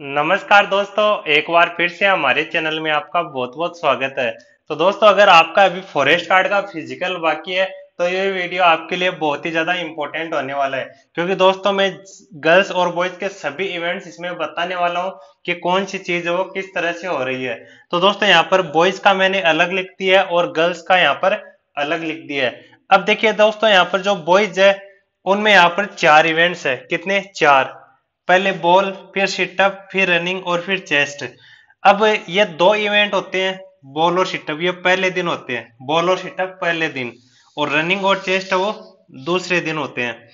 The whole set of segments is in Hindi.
नमस्कार दोस्तों एक बार फिर से हमारे चैनल में आपका बहुत बहुत स्वागत है तो दोस्तों अगर आपका अभी फॉरेस्ट कार्ड का फिजिकल बाकी है तो ये वीडियो आपके लिए बहुत ही ज्यादा इंपॉर्टेंट होने वाला है क्योंकि दोस्तों मैं गर्ल्स और बॉयज के सभी इवेंट्स इसमें बताने वाला हूँ कि कौन सी चीज वो किस तरह से हो रही है तो दोस्तों यहाँ पर बॉयज का मैंने अलग लिख दिया है और गर्ल्स का यहाँ पर अलग लिख दिया है अब देखिए दोस्तों यहाँ पर जो बॉयज है उनमें यहाँ पर चार इवेंट्स है कितने चार पहले बॉल फिर सिटअप फिर रनिंग और फिर चेस्ट अब ये दो इवेंट होते हैं बॉल और सिटअप ये पहले दिन होते हैं बॉल और सिटअप पहले दिन और रनिंग और चेस्ट वो दूसरे दिन होते हैं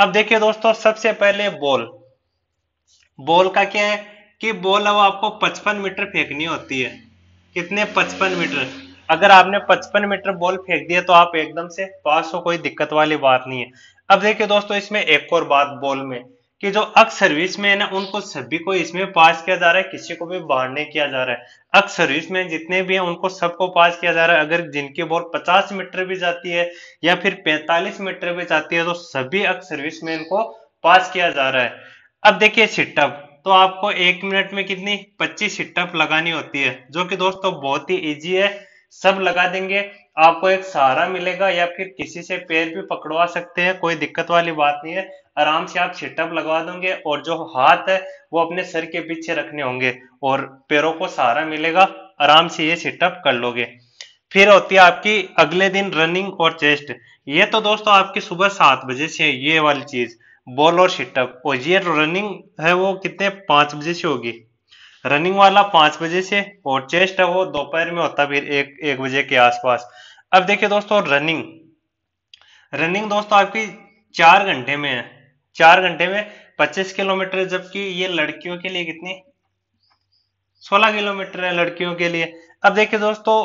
अब देखिए दोस्तों सबसे पहले बॉल बॉल का क्या है कि बॉल अब आपको 55 मीटर फेंकनी होती है कितने 55 मीटर अगर आपने 55 मीटर बॉल फेंक दिया तो आप एकदम से पास हो कोई दिक्कत वाली बात नहीं है अब देखिए दोस्तों इसमें एक और बात बॉल में कि जो अक्स सर्विस में है ना उनको सभी को इसमें पास किया जा रहा है किसी को भी बाहर नहीं किया जा रहा है अक्स सर्विस में जितने भी हैं उनको सबको पास किया जा रहा है अगर जिनकी बोर 50 मीटर भी जाती है या फिर 45 मीटर भी जाती है तो सभी अक्स सर्विस में इनको पास किया जा रहा है अब देखिए सिटअप तो आपको एक मिनट में कितनी पच्चीस सिटअप लगानी होती है जो कि दोस्तों बहुत ही ईजी है सब लगा देंगे आपको एक सहारा मिलेगा या फिर किसी से पैर भी पकड़वा सकते हैं कोई दिक्कत वाली बात नहीं है आराम से आप सेटअप लगवा दोगे और जो हाथ है वो अपने सर के पीछे रखने होंगे और पैरों को सहारा मिलेगा आराम से ये सेटअप कर लोगे फिर होती है आपकी अगले दिन रनिंग और चेस्ट ये तो दोस्तों आपकी सुबह सात बजे से ये वाली चीज बॉल और सिटअप और ये रनिंग है वो कितने पांच बजे से होगी रनिंग वाला पांच बजे से और चेस्ट है वो दोपहर में होता फिर एक एक बजे के आसपास अब देखिए दोस्तों रनिंग रनिंग दोस्तों आपकी चार घंटे में है चार घंटे में पच्चीस किलोमीटर जबकि ये लड़कियों के लिए कितनी सोलह किलोमीटर है लड़कियों के लिए अब देखिए दोस्तों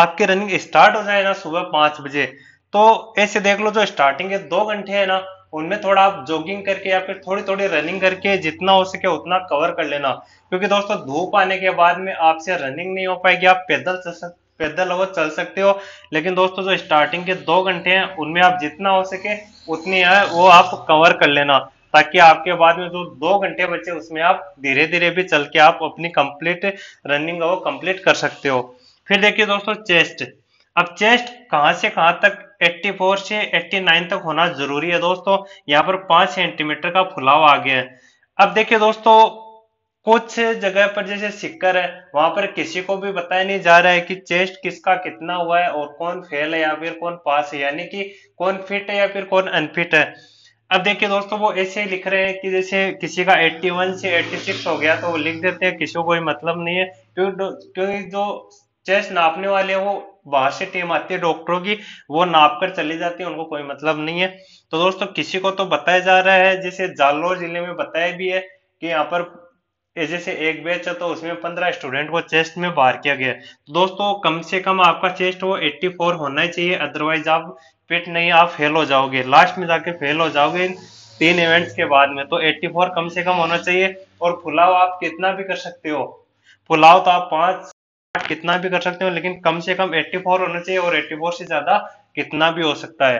आपकी रनिंग स्टार्ट हो जाए ना सुबह पांच बजे तो ऐसे देख लो जो स्टार्टिंग है दो घंटे है ना उनमें थोड़ा आप जॉगिंग करके या फिर थोड़ी थोड़ी रनिंग करके जितना हो सके उतना कवर कर लेना क्योंकि दोस्तों धूप आने के बाद में आपसे रनिंग नहीं हो पाएगी आप पैदल चल सकते पैदल हो चल सकते हो लेकिन दोस्तों जो स्टार्टिंग के दो घंटे हैं उनमें आप जितना हो सके उतनी है वो आप कवर कर लेना ताकि आपके बाद में जो दो घंटे बचे उसमें आप धीरे धीरे भी चल के आप अपनी कंप्लीट रनिंग वो कंप्लीट कर सकते हो फिर देखिए दोस्तों चेस्ट अब चेस्ट कहाँ से कहाँ तक 84 से 89 तक होना जरूरी है दोस्तों यहाँ पर 5 सेंटीमीटर का फुलाव आ गया है अब देखिए दोस्तों कुछ जगह पर जैसे सिक्कर है वहां पर किसी को भी बताया नहीं जा रहा है कि चेस्ट किसका कितना हुआ है और कौन फेल है या फिर कौन पास है यानी कि कौन फिट है या फिर कौन अनफिट है अब देखिए दोस्तों वो ऐसे ही लिख रहे हैं कि जैसे किसी का 81 से 86 हो गया तो वो लिख देते हैं किसी को कोई मतलब नहीं है क्योंकि क्योंकि जो चेस्ट नापने वाले हैं वो बाहर से टीम आती है डॉक्टरों की वो नाप कर चली जाती है उनको कोई मतलब नहीं है तो दोस्तों किसी को तो बताया जा रहा है जैसे जालोर जिले में बताया भी है कि यहाँ पर जैसे एक बैच है तो उसमें पंद्रह स्टूडेंट को चेस्ट में बाहर किया गया तो दोस्तों कम से कम आपका चेस्ट वो एट्टी होना ही चाहिए अदरवाइज आप फिट नहीं आप फेल हो जाओगे लास्ट में जाके फेल हो जाओगे तीन इवेंट्स के बाद में तो 84 कम से कम होना चाहिए और पुलाव आप कितना भी कर सकते हो पुलाव तो आप पांच कितना भी कर सकते हो लेकिन कम से कम 84 होना चाहिए और 84 से ज्यादा कितना भी हो सकता है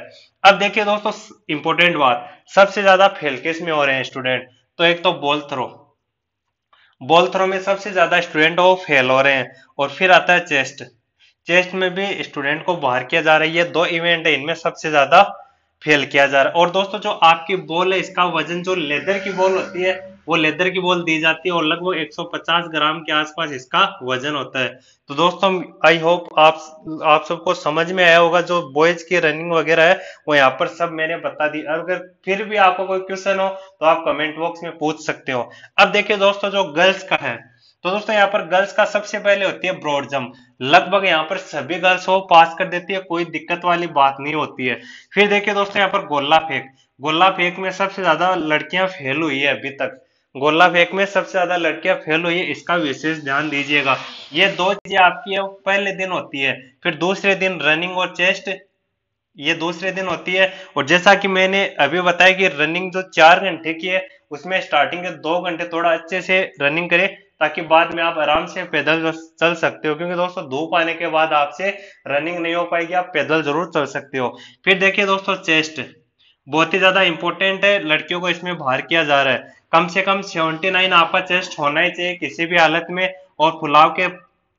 अब देखिए दोस्तों इंपॉर्टेंट बात सबसे ज्यादा फेल केस में हो रहे हैं स्टूडेंट तो एक तो बॉल थ्रो बॉल थ्रो में सबसे ज्यादा स्टूडेंट वो फेल हो रहे हैं और फिर आता है चेस्ट चेस्ट में भी स्टूडेंट को बाहर किया जा रहा है दो इवेंट है इनमें सबसे ज्यादा फेल किया जा रहा है और दोस्तों जो आपकी बॉल है इसका वजन जो लेदर की बॉल होती है वो लेदर की बॉल दी जाती है और लगभग 150 ग्राम के आसपास इसका वजन होता है तो दोस्तों आई होप आप आप सबको समझ में आया होगा जो बॉयज की रनिंग वगैरह है वो यहाँ पर सब मैंने बता दी अगर फिर भी आपको कोई क्वेश्चन हो तो आप कमेंट बॉक्स में पूछ सकते हो अब देखिए दोस्तों जो गर्ल्स का है तो दोस्तों यहाँ पर गर्ल्स का सबसे पहले होती है ब्रॉड जम्प लगभग यहाँ पर सभी गर्ल्स वो पास कर देती है कोई दिक्कत वाली बात नहीं होती है फिर देखिए दोस्तों यहाँ पर गोला फेंक गोला फेंक में सबसे ज्यादा लड़कियां फेल हुई है अभी तक गोला फेंक में सबसे ज्यादा लड़कियां फेल हुई है इसका विशेष ध्यान दीजिएगा ये दो चीजें आपकी पहले दिन होती है फिर दूसरे दिन रनिंग और चेस्ट ये दूसरे दिन होती है और जैसा कि मैंने अभी बताया कि रनिंग जो चार घंटे की है उसमें स्टार्टिंग के दो घंटे थोड़ा अच्छे से रनिंग करें ताकि बाद में आप आराम से पैदल चल सकते हो क्योंकि दोस्तों धूप आने के बाद आपसे रनिंग नहीं हो पाएगी आप पैदल जरूर चल सकते हो फिर देखिए दोस्तों चेस्ट बहुत ही ज़्यादा इंपॉर्टेंट है लड़कियों को इसमें बाहर किया जा रहा है कम से कम सेवेंटी नाइन आपका चेस्ट होना ही चाहिए किसी भी हालत में और पुलाव के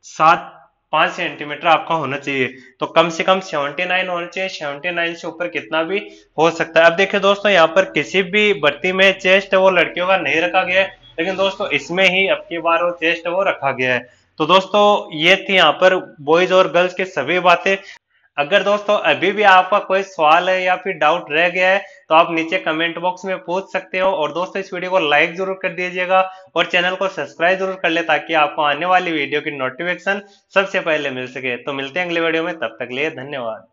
साथ पांच सेंटीमीटर आपका होना चाहिए तो कम से कम सेवेंटी नाइन होना चाहिए सेवेंटी नाइन से ऊपर कितना भी हो सकता है अब देखिये दोस्तों यहाँ पर किसी भी भर्ती में चेस्ट वो लड़कियों का नहीं रखा गया है लेकिन दोस्तों इसमें ही अब की बार वो चेस्ट वो रखा गया है तो दोस्तों ये थी यहाँ पर बॉयज और गर्ल्स की सभी बातें अगर दोस्तों अभी भी आपका कोई सवाल है या फिर डाउट रह गया है तो आप नीचे कमेंट बॉक्स में पूछ सकते हो और दोस्तों इस वीडियो को लाइक जरूर कर दीजिएगा और चैनल को सब्सक्राइब जरूर कर ले ताकि आपको आने वाली वीडियो की नोटिफिकेशन सबसे पहले मिल सके तो मिलते हैं अगले वीडियो में तब तक लिए धन्यवाद